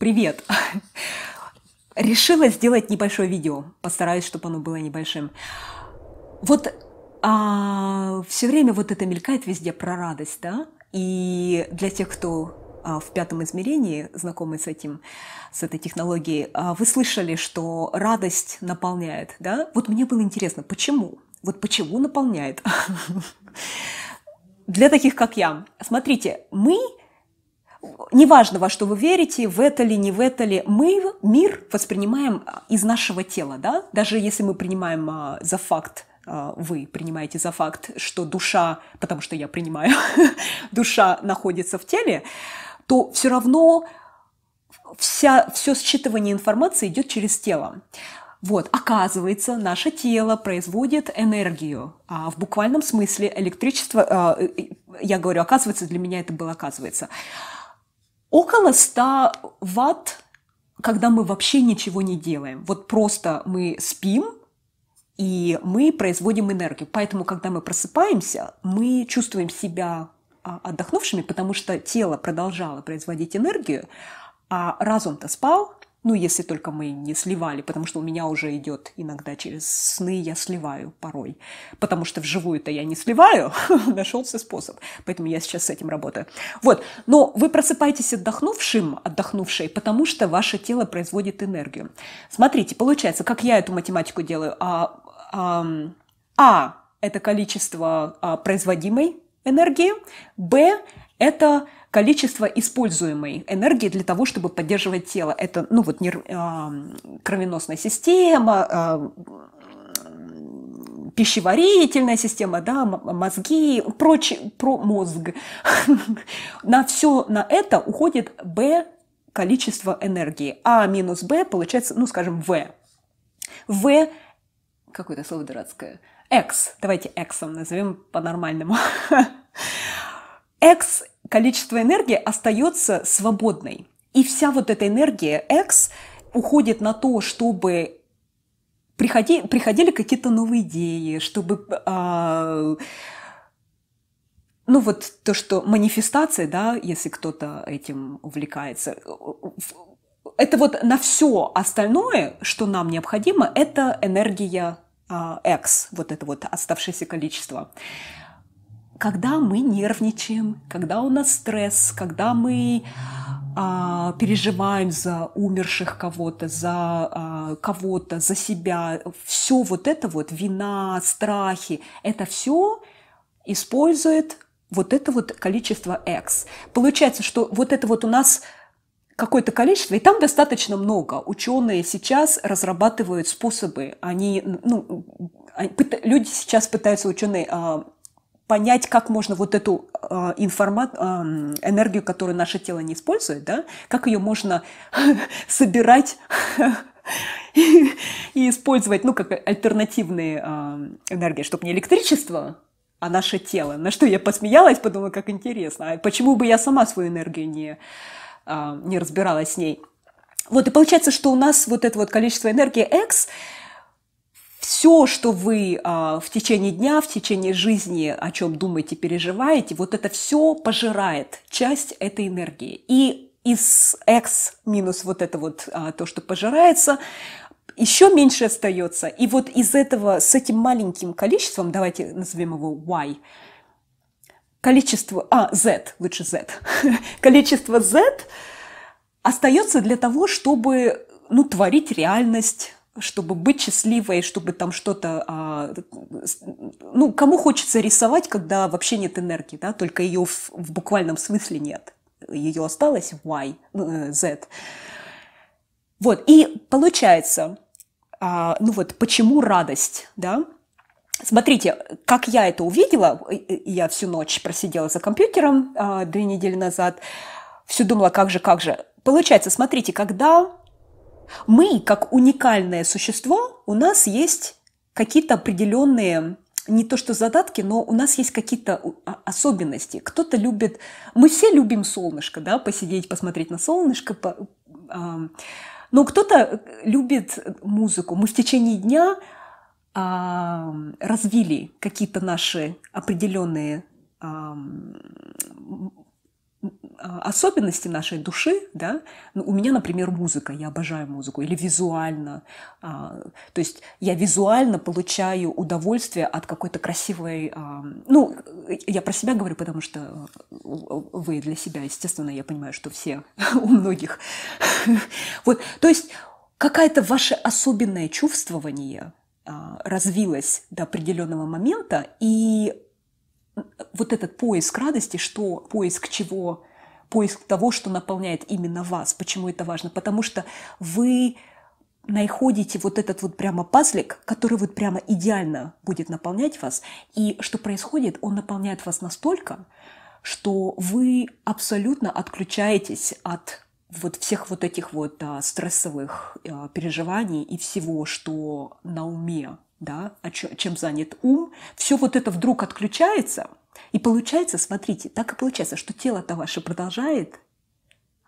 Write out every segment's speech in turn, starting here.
Привет! Решила сделать небольшое видео. Постараюсь, чтобы оно было небольшим. Вот а, все время вот это мелькает везде про радость, да? И для тех, кто а, в пятом измерении знакомы с этим, с этой технологией, а, вы слышали, что радость наполняет, да? Вот мне было интересно, почему? Вот почему наполняет? Для таких, как я. Смотрите, мы неважно, во что вы верите, в это ли, не в это ли, мы мир воспринимаем а, из нашего тела, да? Даже если мы принимаем а, за факт, а, вы принимаете за факт, что душа, потому что я принимаю, душа находится в теле, то все равно вся, все считывание информации идет через тело. Вот, оказывается, наше тело производит энергию. А в буквальном смысле электричество, э, э, я говорю, оказывается, для меня это было оказывается. Около 100 ватт, когда мы вообще ничего не делаем. Вот просто мы спим, и мы производим энергию. Поэтому, когда мы просыпаемся, мы чувствуем себя а, отдохнувшими, потому что тело продолжало производить энергию, а разум-то спал – ну, если только мы не сливали, потому что у меня уже идет иногда через сны, я сливаю порой. Потому что вживую-то я не сливаю, нашелся способ. Поэтому я сейчас с этим работаю. Вот, но вы просыпаетесь отдохнувшим, отдохнувшей, потому что ваше тело производит энергию. Смотрите, получается, как я эту математику делаю. А, а, а это количество а, производимой энергии, Б – это количество используемой энергии для того, чтобы поддерживать тело. Это, ну вот, нерв, э, кровеносная система, э, пищеварительная система, да, мозги, прочь, про мозг. На все на это уходит Б количество энергии. А минус Б получается, ну, скажем, В. В какое-то слово дурацкое – X, давайте X назовем по-нормальному. X количество энергии остается свободной. И вся вот эта энергия X уходит на то, чтобы приходи, приходили какие-то новые идеи, чтобы... А, ну вот то, что манифестация, да, если кто-то этим увлекается, это вот на все остальное, что нам необходимо, это энергия а, X, вот это вот оставшееся количество. Когда мы нервничаем, когда у нас стресс, когда мы а, переживаем за умерших кого-то, за а, кого-то, за себя, все вот это вот, вина, страхи, это все использует вот это вот количество X. Получается, что вот это вот у нас какое-то количество, и там достаточно много. Ученые сейчас разрабатывают способы, они, ну, а, люди сейчас пытаются, ученые, а, понять, как можно вот эту э, энергию, которую наше тело не использует, да, как ее можно собирать и, и использовать, ну, как альтернативные энергии, чтобы не электричество, а наше тело. На что я посмеялась, подумала, как интересно, а почему бы я сама свою энергию не а, не разбиралась с ней. Вот и получается, что у нас вот это вот количество энергии X, все, что вы а, в течение дня, в течение жизни, о чем думаете, переживаете, вот это все пожирает часть этой энергии. И из X минус вот это вот а, то, что пожирается, еще меньше остается. И вот из этого, с этим маленьким количеством, давайте назовем его Y, количество, а, Z, лучше Z, количество Z остается для того, чтобы, ну, творить реальность, чтобы быть счастливой, чтобы там что-то... А, ну, кому хочется рисовать, когда вообще нет энергии, да, только ее в, в буквальном смысле нет. Ее осталось Y, ну, э, Z. Вот, и получается, а, ну вот, почему радость, да, Смотрите, как я это увидела, э, э, я всю ночь просидела за компьютером а, две недели назад, все думала, как же, как же. Получается, смотрите, когда мы, как уникальное существо, у нас есть какие-то определенные не то что задатки, но у нас есть какие-то а, особенности. Кто-то любит... Мы все любим солнышко, да, посидеть, посмотреть на солнышко. По... Но кто-то э, любит музыку. Мы в течение дня а, развили какие-то наши определенные а, особенности нашей души, да, ну, у меня, например, музыка, я обожаю музыку, или визуально, а, то есть я визуально получаю удовольствие от какой-то красивой, а, ну, я про себя говорю, потому что вы для себя, естественно, я понимаю, что все у многих, вот, то есть какое-то ваше особенное чувствование, а, развилась до определенного момента, и вот этот поиск радости, что поиск чего, поиск того, что наполняет именно вас, почему это важно, потому что вы находите вот этот вот прямо пазлик, который вот прямо идеально будет наполнять вас, и что происходит, он наполняет вас настолько, что вы абсолютно отключаетесь от вот всех вот этих вот а, стрессовых а, переживаний и всего, что на уме, да, а чё, чем занят ум, все вот это вдруг отключается, и получается, смотрите, так и получается, что тело-то ваше продолжает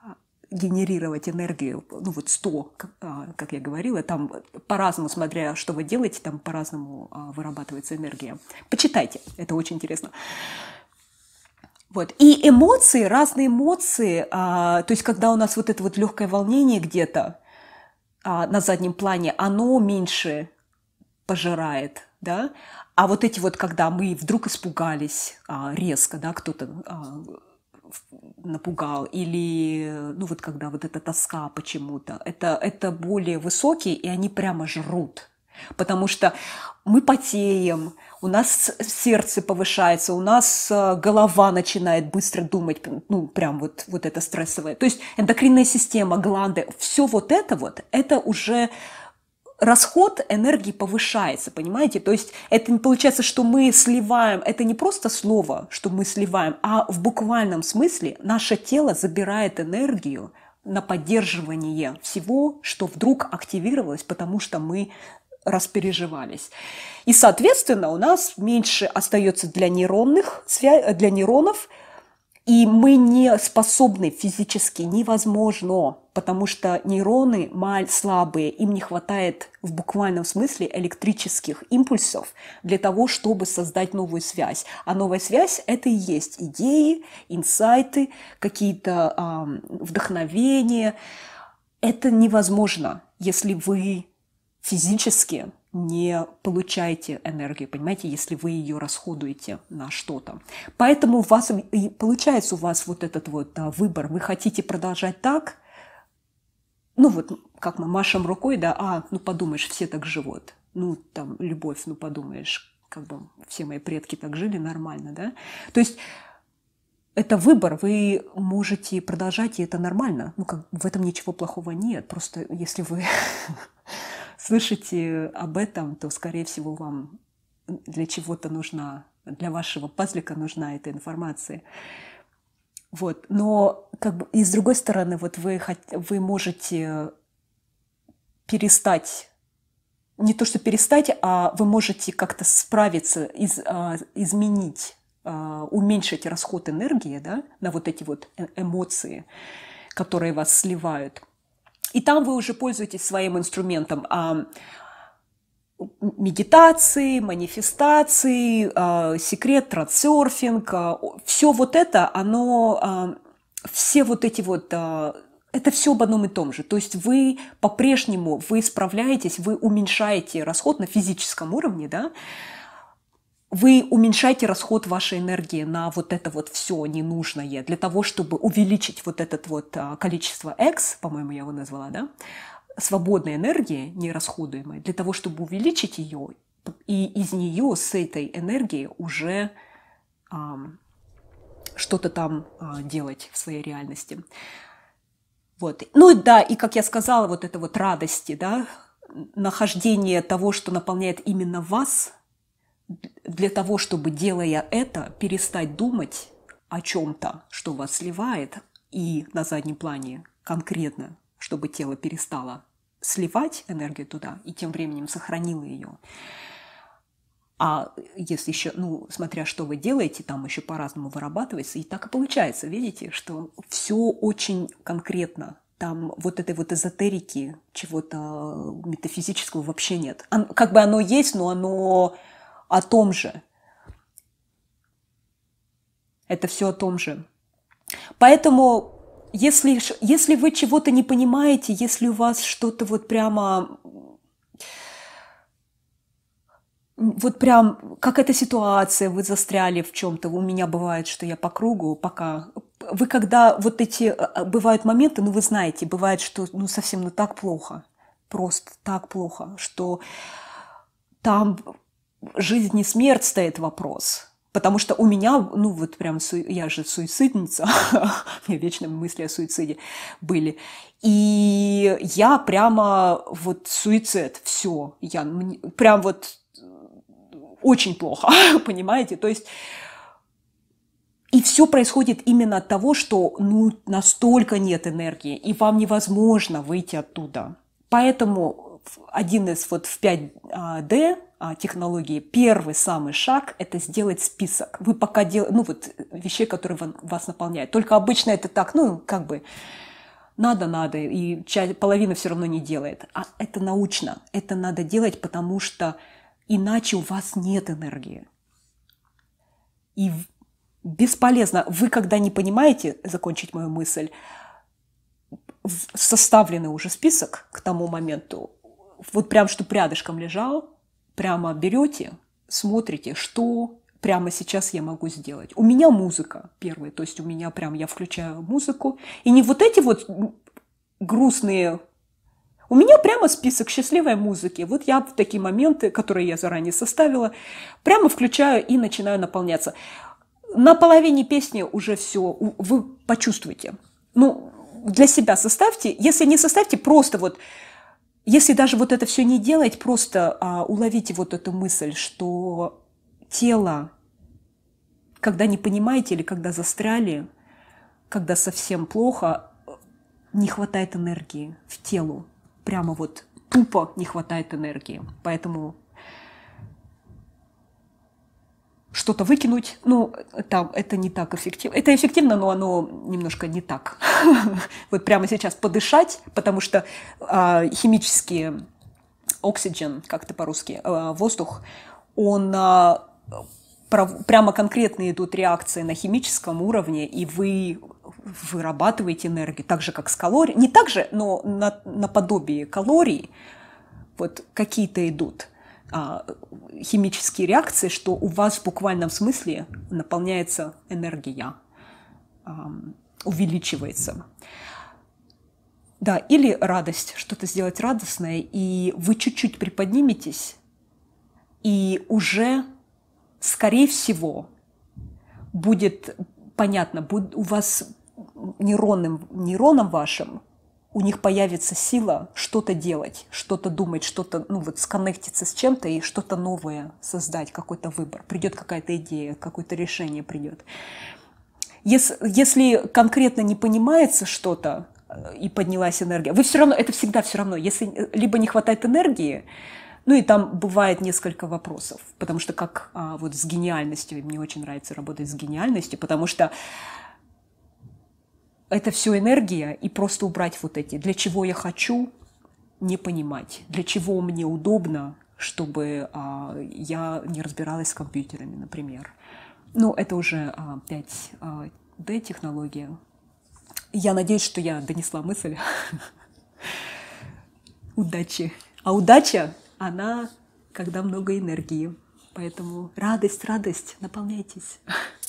а, генерировать энергию, ну вот 100, а, как я говорила, там по-разному, смотря что вы делаете, там по-разному а, вырабатывается энергия. Почитайте, это очень интересно. Вот. И эмоции, разные эмоции, а, то есть когда у нас вот это вот легкое волнение где-то а, на заднем плане, оно меньше пожирает, да, а вот эти вот, когда мы вдруг испугались а, резко, да, кто-то а, напугал, или, ну вот когда вот эта тоска почему-то, это, это более высокие, и они прямо жрут – Потому что мы потеем, у нас сердце повышается, у нас э, голова начинает быстро думать, ну, прям вот, вот это стрессовое. То есть эндокринная система, гланды, все вот это вот, это уже расход энергии повышается, понимаете? То есть это не получается, что мы сливаем, это не просто слово, что мы сливаем, а в буквальном смысле наше тело забирает энергию на поддерживание всего, что вдруг активировалось, потому что мы распереживались. И, соответственно, у нас меньше остается для, нейронных, для нейронов, и мы не способны физически, невозможно, потому что нейроны маль слабые, им не хватает в буквальном смысле электрических импульсов для того, чтобы создать новую связь. А новая связь – это и есть идеи, инсайты, какие-то э, вдохновения. Это невозможно, если вы физически не получаете энергию, понимаете, если вы ее расходуете на что-то. Поэтому у вас и получается у вас вот этот вот да, выбор. Вы хотите продолжать так, ну вот как мы машем рукой, да, а, ну подумаешь, все так живут, ну там любовь, ну подумаешь, как бы все мои предки так жили, нормально, да. То есть это выбор, вы можете продолжать, и это нормально. Ну, как, в этом ничего плохого нет. Просто если вы слышите об этом, то, скорее всего, вам для чего-то нужна, для вашего пазлика нужна эта информация. Вот. Но как бы, и с другой стороны, вот вы, вы можете перестать не то что перестать, а вы можете как-то справиться, из, а, изменить, а, уменьшить расход энергии да, на вот эти вот э, эмоции, которые вас сливают – и там вы уже пользуетесь своим инструментом а, медитации, манифестации, а, секрет, трансерфинг. А, все вот это, оно, а, все вот эти вот... А, это все об одном и том же. То есть вы по-прежнему, вы справляетесь, вы уменьшаете расход на физическом уровне, да, вы уменьшаете расход вашей энергии на вот это вот все ненужное для того, чтобы увеличить вот это вот а, количество X, по-моему, я его назвала, да, свободной энергии, нерасходуемой, для того, чтобы увеличить ее, и из нее, с этой энергии уже а, что-то там а, делать в своей реальности. Вот. Ну да, и как я сказала, вот это вот радости, да, нахождение того, что наполняет именно вас – для того, чтобы, делая это, перестать думать о чем-то, что вас сливает, и на заднем плане конкретно, чтобы тело перестало сливать энергию туда и тем временем сохранило ее. А если еще, ну, смотря что вы делаете, там еще по-разному вырабатывается. И так и получается, видите, что все очень конкретно. Там вот этой вот эзотерики, чего-то э, метафизического вообще нет. как бы оно есть, но оно о том же. Это все о том же. Поэтому, если, если вы чего-то не понимаете, если у вас что-то вот прямо вот прям как эта ситуация, вы застряли в чем-то, у меня бывает, что я по кругу, пока вы когда вот эти а, а, бывают моменты, ну вы знаете, бывает, что ну совсем ну так плохо, просто так плохо, что там жизнь и смерть стоит вопрос. Потому что у меня, ну вот прям, я же суицидница, у меня вечно мысли о суициде были. И я прямо вот суицид, все, я прям вот э, очень плохо, понимаете? То есть и все происходит именно от того, что ну, настолько нет энергии, и вам невозможно выйти оттуда. Поэтому один из вот в 5D а, технологии. Первый самый шаг – это сделать список. Вы пока делаете, ну вот, вещей, которые вас наполняют. Только обычно это так, ну, как бы, надо, надо, и часть, половина все равно не делает. А это научно, это надо делать, потому что иначе у вас нет энергии. И бесполезно. Вы, когда не понимаете, закончить мою мысль, составленный уже список к тому моменту, вот прям что рядышком лежал, прямо берете, смотрите, что прямо сейчас я могу сделать. У меня музыка первая, то есть у меня прям я включаю музыку. И не вот эти вот грустные... У меня прямо список счастливой музыки. Вот я в такие моменты, которые я заранее составила, прямо включаю и начинаю наполняться. На половине песни уже все, вы почувствуете. Ну, для себя составьте. Если не составьте, просто вот если даже вот это все не делать, просто а, уловите вот эту мысль, что тело, когда не понимаете или когда застряли, когда совсем плохо, не хватает энергии в телу. Прямо вот тупо не хватает энергии. Поэтому что-то выкинуть. Ну, там это не так эффективно. Это эффективно, но оно немножко не так. Вот прямо сейчас подышать, потому что а, химический оксиген, как-то по-русски, а, воздух, он а, прямо конкретно идут реакции на химическом уровне, и вы вырабатываете энергию, так же, как с калорией. Не так же, но наподобие калорий вот какие-то идут – а, химические реакции, что у вас в буквальном смысле наполняется энергия, увеличивается. Да, или радость, что-то сделать радостное, и вы чуть-чуть приподниметесь, и уже, скорее всего, будет понятно, будет у вас нейронным, нейроном вашим у них появится сила что-то делать, что-то думать, что-то, ну вот, сконнектиться с чем-то и что-то новое создать, какой-то выбор. Придет какая-то идея, какое-то решение придет. Если, если конкретно не понимается что-то э, и поднялась энергия, вы все равно, это всегда все равно, если э, либо не хватает энергии, ну и там бывает несколько вопросов, потому что как а, вот с гениальностью, мне очень нравится работать с гениальностью, потому что это все энергия, и просто убрать вот эти, для чего я хочу, не понимать, для чего мне удобно, чтобы а, я не разбиралась с компьютерами, например. Ну, это уже а, 5D а, технология. Я надеюсь, что я донесла мысль. Удачи. А удача, она, когда много энергии. Поэтому радость, радость, наполняйтесь.